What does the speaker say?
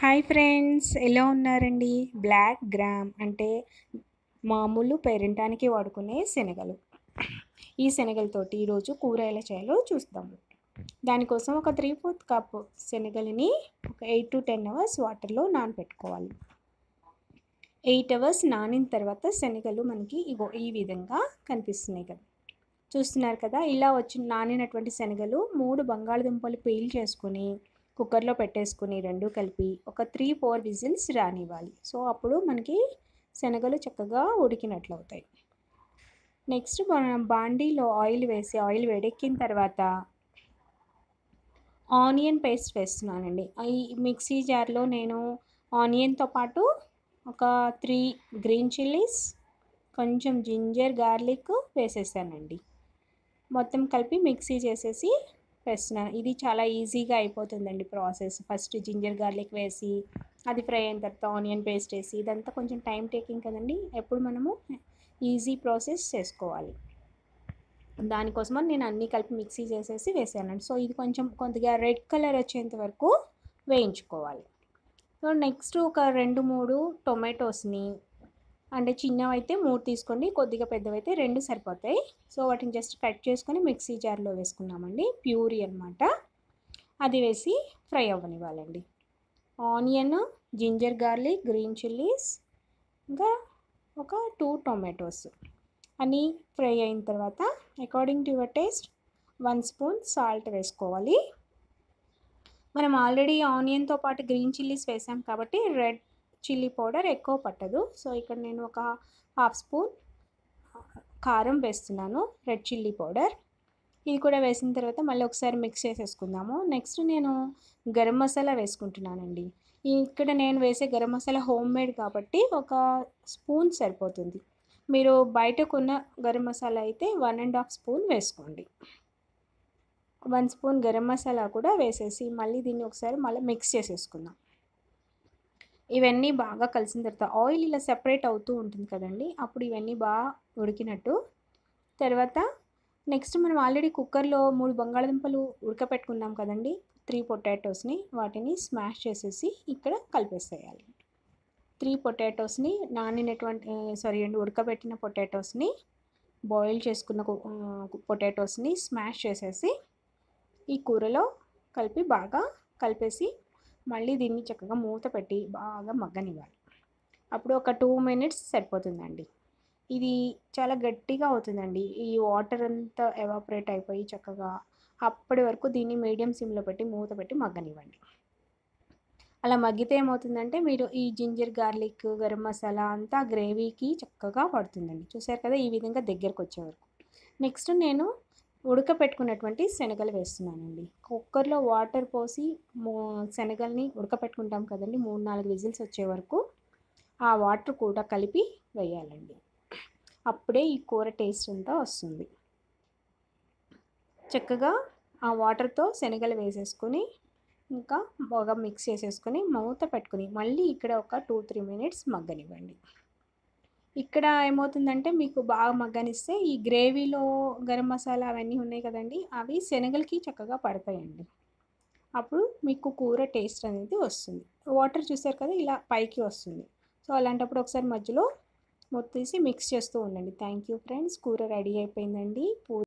hi friends ఎలా ఉన్నారండి black gram అంటే మామూలు పేరెంటానికి వాడుకునే శనగలు ఈ శనగలతోటి ఈరోజు కూర ఎలా చేయాలో చూస్తాము దానికోసం ఒక త్రీ ఫోర్త్ కప్ శనగలని ఒక ఎయిట్ టు టెన్ అవర్స్ వాటర్లో నానబెట్టుకోవాలి ఎయిట్ అవర్స్ నానిన తర్వాత శనగలు మనకి ఇగో ఈ విధంగా కనిపిస్తున్నాయి కదా చూస్తున్నారు కదా ఇలా వచ్చిన నానినటువంటి శనగలు మూడు బంగాళదుంపలు పీల్ చేసుకొని కుక్కర్లో పెట్టేసుకుని రెండు కలిపి ఒక త్రీ ఫోర్ విజిల్స్ రానివ్వాలి సో అప్పుడు మనకి శనగలు చక్కగా ఉడికినట్లు అవుతాయి నెక్స్ట్ మనం బాండీలో ఆయిల్ వేసి ఆయిల్ వేడెక్కిన తర్వాత ఆనియన్ పేస్ట్ వేస్తున్నానండి ఈ మిక్సీ జార్లో నేను ఆనియన్తో పాటు ఒక త్రీ గ్రీన్ చిల్లీస్ కొంచెం జింజర్ గార్లిక్ వేసేసానండి మొత్తం కలిపి మిక్సీ చేసేసి వేస్తున్నా ఇది చాలా ఈజీగా అయిపోతుందండి ప్రాసెస్ ఫస్ట్ జింజర్ గార్లిక్ వేసి అది ఫ్రై అయిన తర్వాత ఆనియన్ పేస్ట్ వేసి ఇదంతా కొంచెం టైం టేకింగ్ కదండి ఎప్పుడు మనము ఈజీ ప్రాసెస్ చేసుకోవాలి దానికోసమని నేను అన్నీ కలిపి మిక్సీ చేసేసి వేసానండి సో ఇది కొంచెం కొద్దిగా రెడ్ కలర్ వచ్చేంత వరకు వేయించుకోవాలి సో నెక్స్ట్ ఒక రెండు మూడు టొమాటోస్ని అంటే చిన్నవి అయితే మూడు తీసుకోండి కొద్దిగా పెద్దవైతే రెండు సరిపోతాయి సో వాటిని జస్ట్ కట్ చేసుకొని మిక్సీ జార్లో వేసుకున్నామండి ప్యూరీ అనమాట అది వేసి ఫ్రై అవ్వనివ్వాలండి onion ginger garlic green chillies ఇంకా ఒక టూ టొమాటోస్ అని ఫ్రై అయిన తర్వాత according to your taste one spoon salt వేసుకోవాలి మనం ఆల్రెడీ ఆనియన్తో పాటు గ్రీన్ చిల్లీస్ వేసాం కాబట్టి రెడ్ చిల్లీ పౌడర్ ఎక్కువ పట్టదు సో ఇక్కడ నేను ఒక హాఫ్ స్పూన్ కారం వేస్తున్నాను రెడ్ చిల్లీ పౌడర్ ఇది కూడా వేసిన తర్వాత మళ్ళీ ఒకసారి మిక్స్ చేసేసుకుందాము నెక్స్ట్ నేను గరం మసాలా వేసుకుంటున్నానండి ఇక్కడ నేను వేసే గరం మసాలా హోమ్ మేడ్ కాబట్టి ఒక స్పూన్ సరిపోతుంది మీరు బయట కొన్న గరం మసాలా అయితే వన్ అండ్ హాఫ్ స్పూన్ వేసుకోండి వన్ స్పూన్ గరం మసాలా కూడా వేసేసి మళ్ళీ దీన్ని ఒకసారి మళ్ళీ మిక్స్ చేసేసుకుందాం ఇవన్నీ బాగా కలిసిన తర్వాత ఆయిల్ ఇలా సెపరేట్ అవుతూ ఉంటుంది కదండి అప్పుడు ఇవన్నీ బాగా ఉడికినట్టు తర్వాత నెక్స్ట్ మనం ఆల్రెడీ కుక్కర్లో మూడు బంగాళదుంపలు ఉడకపెట్టుకున్నాం కదండి త్రీ పొటాటోస్ని వాటిని స్మాష్ చేసేసి ఇక్కడ కలిపేసేయాలి త్రీ పొటాటోస్ని నానినటువంటి సారీ అండి ఉడకబెట్టిన పొటాటోస్ని బాయిల్ చేసుకున్న పొటాటోస్ని స్మాష్ చేసేసి ఈ కూరలో కలిపి బాగా కలిపేసి మళ్ళీ దీన్ని చక్కగా మూత పెట్టి బాగా మగ్గనివ్వాలి అప్పుడు ఒక టూ మినిట్స్ సరిపోతుందండి ఇది చాలా గట్టిగా అవుతుందండి ఈ వాటర్ అంతా ఎవాపరేట్ అయిపోయి చక్కగా అప్పటి వరకు దీన్ని మీడియం సిమ్లో పెట్టి మూత పెట్టి మగ్గనివ్వండి అలా మగ్గితే ఏమవుతుందంటే మీరు ఈ జింజర్ గార్లిక్ గరం మసాలా అంతా గ్రేవీకి చక్కగా పడుతుందండి చూసారు కదా ఈ విధంగా దగ్గరకు వచ్చే వరకు నెక్స్ట్ నేను ఉడకపెట్టుకున్నటువంటి శనగలు వేస్తున్నానండి కుక్కర్లో వాటర్ పోసి మూ శనగల్ని ఉడకపెట్టుకుంటాం కదండి మూడు నాలుగు విజిల్స్ వచ్చే వరకు ఆ వాటర్ కూడా కలిపి వేయాలండి అప్పుడే ఈ కూర టేస్ట్ అంతా వస్తుంది చక్కగా ఆ వాటర్తో శనగలు వేసేసుకొని ఇంకా బాగా మిక్స్ చేసేసుకొని మూత పెట్టుకుని మళ్ళీ ఇక్కడ ఒక టూ త్రీ మినిట్స్ మగ్గనివ్వండి ఇక్కడ ఏమవుతుందంటే మీకు బాగా మగ్గనిస్తే ఈ గ్రేవీలో గరం మసాలా అవన్నీ ఉన్నాయి కదండి అవి శనగలకి చక్కగా పడతాయండి అప్పుడు మీకు కూర టేస్ట్ అనేది వస్తుంది వాటర్ చూసారు కదా ఇలా పైకి వస్తుంది సో అలాంటప్పుడు ఒకసారి మధ్యలో మొత్తేసి మిక్స్ చేస్తూ ఉండండి థ్యాంక్ యూ ఫ్రెండ్స్ కూర రెడీ అయిపోయిందండి